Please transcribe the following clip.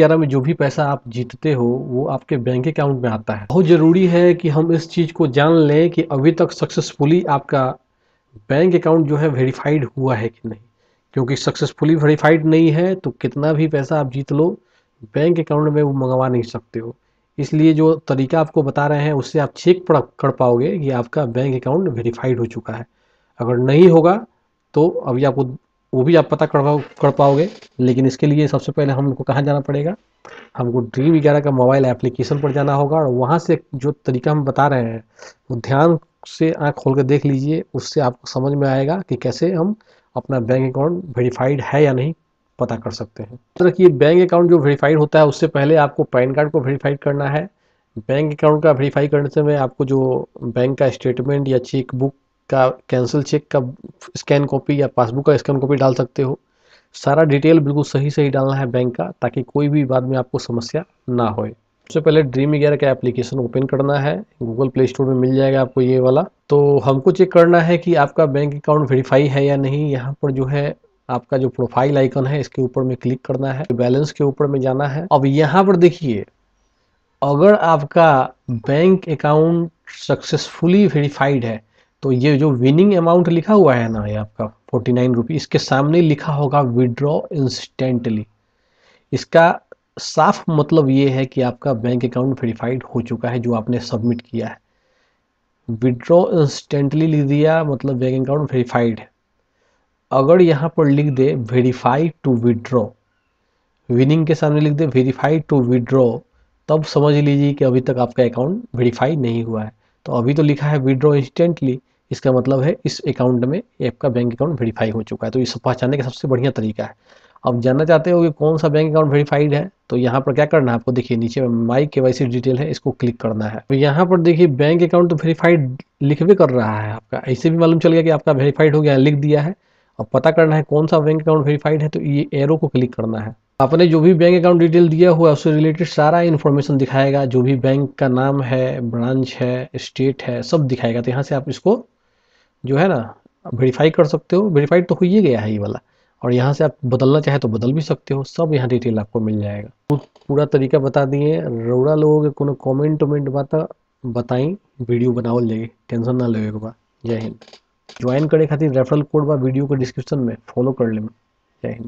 ग्यारह में जो भी पैसा आप जीतते हो वो आपके बैंक अकाउंट में आता है बहुत ज़रूरी है कि हम इस चीज़ को जान लें कि अभी तक सक्सेसफुली आपका बैंक अकाउंट जो है वेरीफाइड हुआ है कि नहीं क्योंकि सक्सेसफुली वेरीफाइड नहीं है तो कितना भी पैसा आप जीत लो बैंक अकाउंट में वो मंगवा नहीं सकते हो इसलिए जो तरीका आपको बता रहे हैं उससे आप चेक कर पाओगे कि आपका बैंक अकाउंट वेरीफाइड हो चुका है अगर नहीं होगा तो अभी आपको वो भी आप पता कर कर पाओगे लेकिन इसके लिए सबसे पहले हमको कहाँ जाना पड़ेगा हमको ड्रीम वगैरह का मोबाइल एप्लीकेशन पर जाना होगा और वहाँ से जो तरीका हम बता रहे हैं वो ध्यान से आँख खोल कर देख लीजिए उससे आपको समझ में आएगा कि कैसे हम अपना बैंक अकाउंट वेरीफाइड है या नहीं पता कर सकते हैं रखिए बैंक अकाउंट जो वेरीफाइड होता है उससे पहले आपको पैन कार्ड को वेरीफाइड करना है बैंक अकाउंट का वेरीफाई करने से में आपको जो बैंक का स्टेटमेंट या चेक बुक का कैंसिल चेक का स्कैन कॉपी या पासबुक का स्कैन कॉपी डाल सकते हो सारा डिटेल बिल्कुल सही सही डालना है बैंक का ताकि कोई भी बाद में आपको समस्या ना हो सबसे पहले ड्रीम ग्यारह का एप्लीकेशन ओपन करना है गूगल प्ले स्टोर में मिल जाएगा आपको ये वाला तो हमको चेक करना है कि आपका बैंक अकाउंट वेरीफाई है या नहीं यहाँ पर जो है आपका जो प्रोफाइल आइकन है इसके ऊपर में क्लिक करना है बैलेंस के ऊपर में जाना है अब यहाँ पर देखिए अगर आपका बैंक अकाउंट सक्सेसफुली वेरीफाइड है तो ये जो विनिंग अमाउंट लिखा हुआ है ना ये आपका फोर्टी नाइन रुपी इसके सामने लिखा होगा विड्रॉ इंस्टेंटली इसका साफ मतलब ये है कि आपका बैंक अकाउंट वेरीफाइड हो चुका है जो आपने सबमिट किया है विड्रॉ इंस्टेंटली लिख दिया मतलब बैंक अकाउंट वेरीफाइड है अगर यहाँ पर लिख दे वेरीफाई टू विड्रॉ विनिंग के सामने लिख दे वेरीफाई टू विड्रॉ तब समझ लीजिए कि अभी तक आपका अकाउंट वेरीफाई नहीं हुआ है तो अभी तो लिखा है विड्रॉ इंस्टेंटली इसका मतलब है इस अकाउंट में आपका बैंक अकाउंट वेरीफाई हो चुका है तो ये सब पहचानने का सबसे बढ़िया तरीका है अब जानना चाहते हो कि कौन सा बैंक अकाउंट वेरीफाइड है तो यहाँ पर क्या करना है आपको देखिए नीचे माई के डिटेल है इसको क्लिक करना है तो यहाँ पर देखिए बैंक अकाउंट तो वेरीफाइड भी कर रहा है आपका ऐसे भी मालूम चल गया कि आपका वेरीफाइड हो गया लिख दिया है अब पता करना है कौन सा बैंक अकाउंट वेरीफाइड है तो ये एरो को क्लिक करना है आपने जो भी बैंक अकाउंट डिटेल दिया हुआ है उससे रिलेटेड सारा इन्फॉर्मेशन दिखाएगा जो भी बैंक का नाम है ब्रांच है स्टेट है सब दिखाएगा तो यहाँ से आप इसको जो है ना वेरीफाई कर सकते हो वेरीफाइड तो हो ही गया है ये वाला और यहाँ से आप बदलना चाहे तो बदल भी सकते हो सब यहाँ डिटेल आपको मिल जाएगा पूरा तरीका बता दिए रोड़ा लोगों के कोनो कमेंट उमेंट बात बताएं वीडियो बनावल जाए टेंशन ना लेवे के जय हिंद ज्वाइन करे खातिर रेफरल कोड बा वीडियो के डिस्क्रिप्शन में फॉलो कर ले जय हिंद